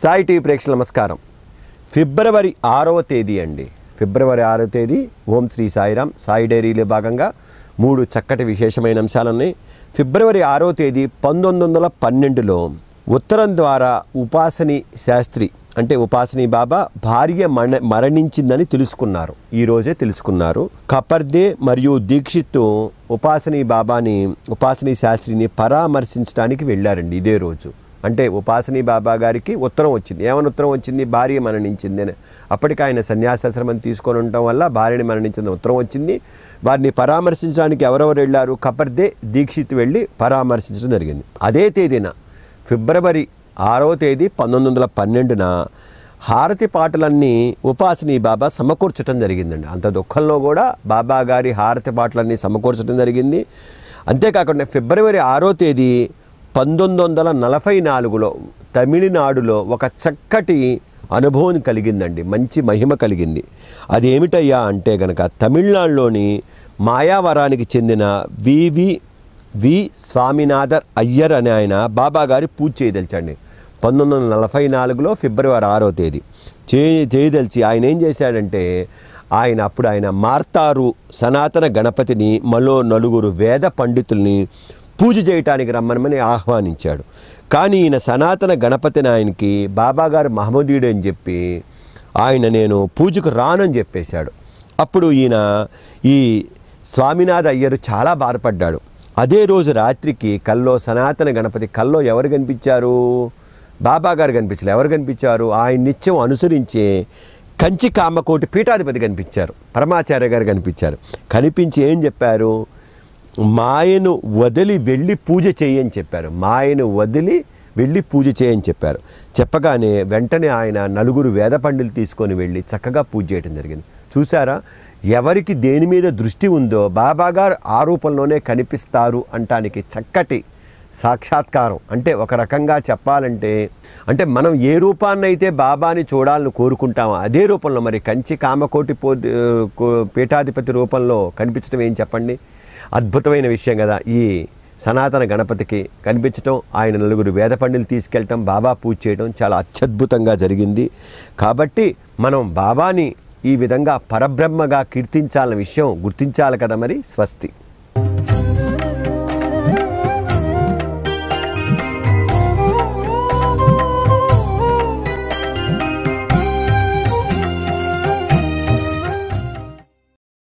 Sai TV ప్రేక్షకులు నమస్కారం ఫిబ్రవరి ఆరవ తేదీ అండి ఫిబ్రవరి ఆరవ తేదీ ఓం శ్రీ సాయిరాం సాయి డైరీలో భాగంగా మూడు చక్కటి విశేషమైన అంశాలున్నాయి ఫిబ్రవరి ఆరవ తేదీ పంతొమ్మిది వందల పన్నెండులో ఉత్తరం ద్వారా ఉపాసని శాస్త్రి అంటే ఉపాసని బాబా భార్య మణ మరణించిందని తెలుసుకున్నారు ఈరోజే తెలుసుకున్నారు కపర్దే మరియు దీక్షిత్ ఉపాసని బాబాని ఉపాసని శాస్త్రిని పరామర్శించడానికి వెళ్ళారండి ఇదే రోజు అంటే ఉపాసనీ బాబా గారికి ఉత్తరం వచ్చింది ఏమైనా ఉత్తరం వచ్చింది భార్య మరణించింది అని అప్పటికి ఆయన సన్యాసాశ్రమం తీసుకొని ఉండటం వల్ల భార్యని మరణించింది ఉత్తరం వచ్చింది వారిని పరామర్శించడానికి ఎవరెవరు వెళ్ళారు కపర్దే దీక్షిత్ వెళ్ళి పరామర్శించడం జరిగింది అదే తేదీన ఫిబ్రవరి ఆరో తేదీ పంతొమ్మిది వందల పన్నెండున హారతి పాటలన్నీ ఉపాసనీ బాబా సమకూర్చడం జరిగిందండి అంత దుఃఖంలో కూడా బాబా గారి హారతి పాటలన్నీ సమకూర్చడం జరిగింది అంతేకాకుండా ఫిబ్రవరి ఆరో తేదీ పంతొమ్మిది వందల నలభై నాలుగులో తమిళనాడులో ఒక చక్కటి అనుభవం కలిగిందండి మంచి మహిమ కలిగింది అది ఏమిటయ్యా అంటే గనక తమిళనాడులోని మాయావరానికి చెందిన వివి వి స్వామినాథర్ అయ్యర్ అనే ఆయన బాబాగారి పూజ చేయదలిచండి పంతొమ్మిది వందల నలభై నాలుగులో ఫిబ్రవరి ఆరో తేదీ చే చేయదలిచి ఆయన ఏం చేశాడంటే ఆయన అప్పుడు ఆయన మార్తారు సనాతన గణపతిని మరో నలుగురు వేద పండితుల్ని పూజ చేయటానికి రమ్మనమని ఆహ్వానించాడు కానీ ఈయన సనాతన గణపతి నాయనకి బాబాగారు మహమ్మదీయుడు అని చెప్పి ఆయన నేను పూజకు రానని చెప్పేశాడు అప్పుడు ఈయన ఈ స్వామినాథ అయ్యరు చాలా బాధపడ్డాడు అదే రోజు రాత్రికి కల్లో సనాతన గణపతి కల్లో ఎవరు కనిపించారు బాబాగారు కనిపించలే ఎవరు కనిపించారు ఆయన నిత్యం అనుసరించే కంచి కామకోటి పీఠాధిపతి కనిపించారు పరమాచార్య గారు కనిపించారు కనిపించి ఏం చెప్పారు మాయను వదిలి వెళ్ళి పూజ చేయని చెప్పారు మాయను వదిలి వెళ్ళి పూజ చేయని చెప్పారు చెప్పగానే వెంటనే ఆయన నలుగురు వేద పండులు తీసుకొని వెళ్ళి చక్కగా పూజ చేయడం జరిగింది చూసారా ఎవరికి దేని మీద దృష్టి ఉందో బాబాగారు రూపంలోనే కనిపిస్తారు అంటానికి చక్కటి సాక్షాత్కారం అంటే ఒక రకంగా చెప్పాలంటే అంటే మనం ఏ రూపాన్నైతే బాబాని చూడాలని కోరుకుంటామో అదే రూపంలో మరి కంచి కామకోటి పో పీఠాధిపతి రూపంలో కనిపించడం ఏం చెప్పండి అద్భుతమైన విషయం కదా ఈ సనాతన గణపతికి కనిపించటం ఆయన నలుగురు వేద పండులు తీసుకెళ్ళటం బాబా పూజ చేయడం చాలా అత్యద్భుతంగా జరిగింది కాబట్టి మనం బాబాని ఈ విధంగా పరబ్రహ్మగా కీర్తించాలన్న విషయం గుర్తించాలి కదా మరి స్వస్తి